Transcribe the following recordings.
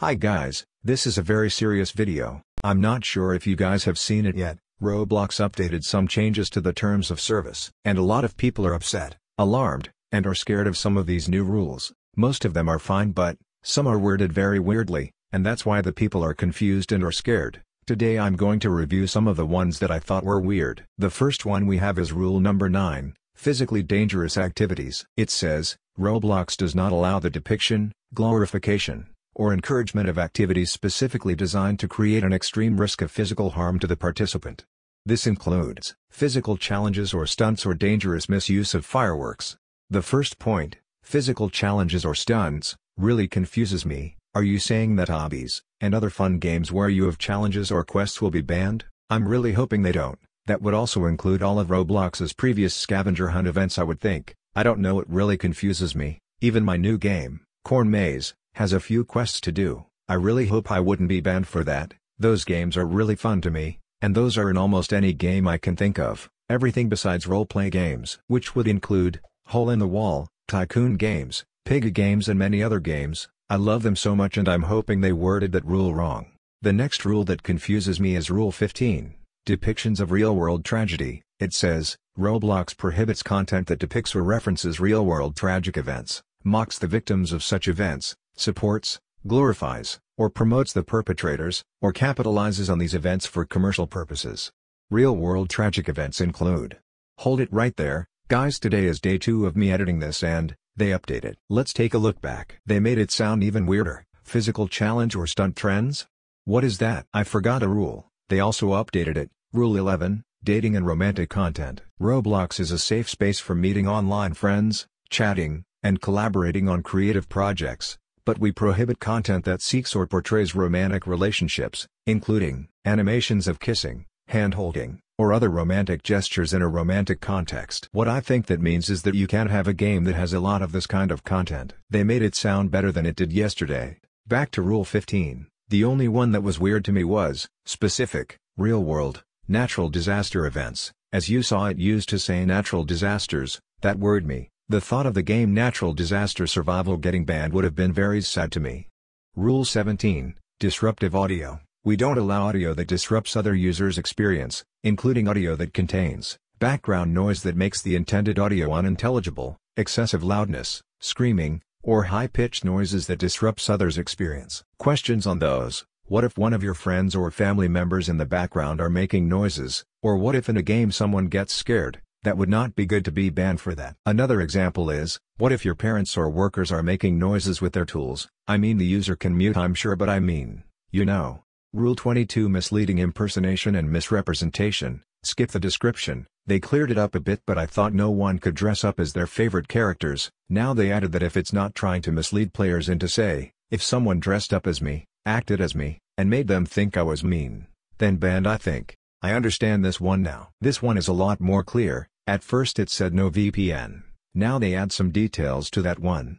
Hi guys, this is a very serious video, I'm not sure if you guys have seen it yet, Roblox updated some changes to the terms of service, and a lot of people are upset, alarmed, and are scared of some of these new rules, most of them are fine but, some are worded very weirdly, and that's why the people are confused and are scared. Today I'm going to review some of the ones that I thought were weird. The first one we have is rule number 9, physically dangerous activities. It says, Roblox does not allow the depiction, glorification, or encouragement of activities specifically designed to create an extreme risk of physical harm to the participant. This includes physical challenges or stunts or dangerous misuse of fireworks. The first point, physical challenges or stunts, really confuses me. Are you saying that hobbies and other fun games where you have challenges or quests will be banned? I'm really hoping they don't. That would also include all of Roblox's previous scavenger hunt events I would think. I don't know it really confuses me. Even my new game, Corn Maze, has a few quests to do. I really hope I wouldn't be banned for that, those games are really fun to me, and those are in almost any game I can think of, everything besides roleplay games, which would include, hole-in-the-wall, tycoon games, pig games and many other games, I love them so much and I'm hoping they worded that rule wrong. The next rule that confuses me is Rule 15, Depictions of Real-World Tragedy, it says, Roblox prohibits content that depicts or references real-world tragic events, mocks the victims of such events, supports, glorifies, or promotes the perpetrators, or capitalizes on these events for commercial purposes. Real-world tragic events include. Hold it right there, guys today is day 2 of me editing this and, they update it. Let's take a look back. They made it sound even weirder. Physical challenge or stunt trends? What is that? I forgot a rule, they also updated it, Rule 11, dating and romantic content. Roblox is a safe space for meeting online friends, chatting, and collaborating on creative projects but we prohibit content that seeks or portrays romantic relationships, including animations of kissing, handholding, or other romantic gestures in a romantic context. What I think that means is that you can't have a game that has a lot of this kind of content. They made it sound better than it did yesterday. Back to Rule 15, the only one that was weird to me was, specific, real-world, natural disaster events, as you saw it used to say natural disasters, that word me, the thought of the game Natural Disaster Survival getting banned would have been very sad to me. Rule 17, Disruptive Audio We don't allow audio that disrupts other users' experience, including audio that contains background noise that makes the intended audio unintelligible, excessive loudness, screaming, or high-pitched noises that disrupts others' experience. Questions on those, what if one of your friends or family members in the background are making noises, or what if in a game someone gets scared, that would not be good to be banned for that. Another example is, what if your parents or workers are making noises with their tools, I mean the user can mute I'm sure but I mean, you know. Rule 22 Misleading impersonation and misrepresentation, skip the description, they cleared it up a bit but I thought no one could dress up as their favorite characters, now they added that if it's not trying to mislead players into say, if someone dressed up as me, acted as me, and made them think I was mean, then banned I think. I understand this one now. This one is a lot more clear, at first it said no VPN, now they add some details to that one.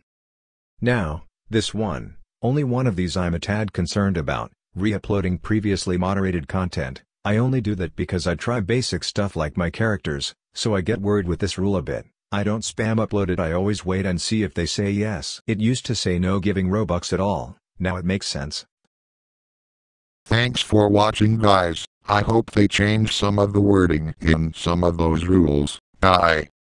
Now, this one, only one of these I'm a tad concerned about, re-uploading previously moderated content, I only do that because I try basic stuff like my characters, so I get worried with this rule a bit. I don't spam upload it I always wait and see if they say yes. It used to say no giving Robux at all, now it makes sense. Thanks for watching guys, I hope they change some of the wording in some of those rules. I